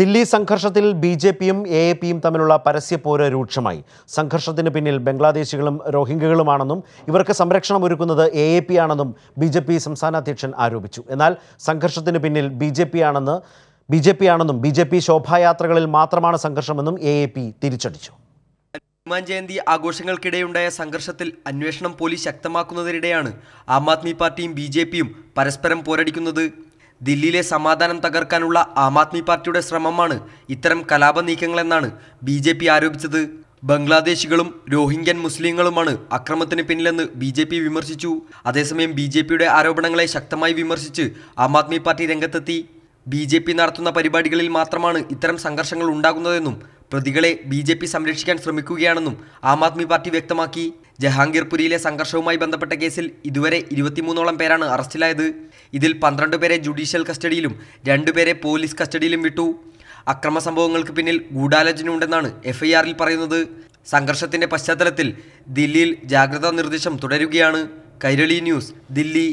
ദില്ലി സംഘർഷത്തിൽ ബി ജെ പിയും എ എ പിയും തമ്മിലുള്ള പരസ്യപ്പോര് രൂക്ഷമായി സംഘർഷത്തിന് പിന്നിൽ ബംഗ്ലാദേശികളും റോഹിംഗ്യകളുമാണെന്നും ഇവർക്ക് സംരക്ഷണം ഒരുക്കുന്നത് എ എ പി ആണെന്നും ബി ജെ പി സംസ്ഥാന അധ്യക്ഷൻ ആരോപിച്ചു എന്നാൽ സംഘർഷത്തിന് പിന്നിൽ ബി ജെ പി ആണെന്ന് ബി ജെ പി ആണെന്നും ബി ജെ പി ശോഭായാത്രകളിൽ മാത്രമാണ് സംഘർഷമെന്നും എ എ പി തിരിച്ചടിച്ചു ഹനുമാൻ ജയന്തി ആഘോഷങ്ങൾക്കിടെയുണ്ടായ സംഘർഷത്തിൽ അന്വേഷണം പോലീസ് ശക്തമാക്കുന്നതിനിടെയാണ് ആം ആദ്മി പാർട്ടിയും ബി ജെ പിയും പരസ്പരം പോരടിക്കുന്നത് ദില്ലിയിലെ സമാധാനം തകർക്കാനുള്ള ആം ആദ്മി പാർട്ടിയുടെ ശ്രമമാണ് ഇത്തരം കലാപ നീക്കങ്ങളെന്നാണ് ബി ജെ പി ആരോപിച്ചത് ബംഗ്ലാദേശികളും രോഹിംഗ്യൻ മുസ്ലിങ്ങളുമാണ് അക്രമത്തിന് പിന്നിലെന്ന് ബി ജെ പി വിമർശിച്ചു അതേസമയം ബി ജെ പിയുടെ ആരോപണങ്ങളെ ശക്തമായി വിമർശിച്ച് ആം ആദ്മി പാർട്ടി രംഗത്തെത്തി ബി ജെ പി നടത്തുന്ന പരിപാടികളിൽ മാത്രമാണ് ഇത്തരം സംഘർഷങ്ങൾ ഉണ്ടാകുന്നതെന്നും പ്രതികളെ ബി ജെ പി സംരക്ഷിക്കാൻ ശ്രമിക്കുകയാണെന്നും ആം ആദ്മി പാർട്ടി വ്യക്തമാക്കി ജഹാംഗീർപുരിയിലെ സംഘർഷവുമായി ബന്ധപ്പെട്ട കേസിൽ ഇതുവരെ ഇരുപത്തിമൂന്നോളം പേരാണ് അറസ്റ്റിലായത് ഇതിൽ പന്ത്രണ്ട് പേരെ ജുഡീഷ്യൽ കസ്റ്റഡിയിലും രണ്ടുപേരെ പോലീസ് കസ്റ്റഡിയിലും വിട്ടു അക്രമ സംഭവങ്ങൾക്ക് പിന്നിൽ ഗൂഢാലോചനയുണ്ടെന്നാണ് എഫ്ഐആറിൽ പറയുന്നത് സംഘർഷത്തിന്റെ പശ്ചാത്തലത്തിൽ ദില്ലിയിൽ ജാഗ്രതാ നിർദ്ദേശം തുടരുകയാണ് കൈരളി ന്യൂസ് ദില്ലി